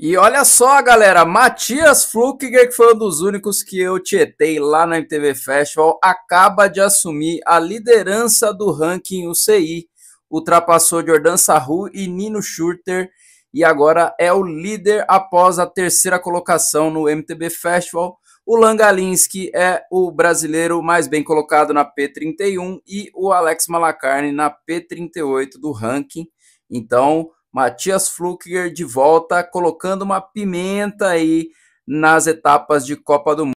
E olha só, galera, Matias Flukiger, que foi um dos únicos que eu tietei lá na MTV Festival, acaba de assumir a liderança do ranking UCI, ultrapassou Jordan Sarru e Nino Schurter, e agora é o líder após a terceira colocação no MTB Festival. O Langalinski é o brasileiro mais bem colocado na P31 e o Alex Malacarne na P38 do ranking. Então, Matias Fluker de volta, colocando uma pimenta aí nas etapas de Copa do Mundo.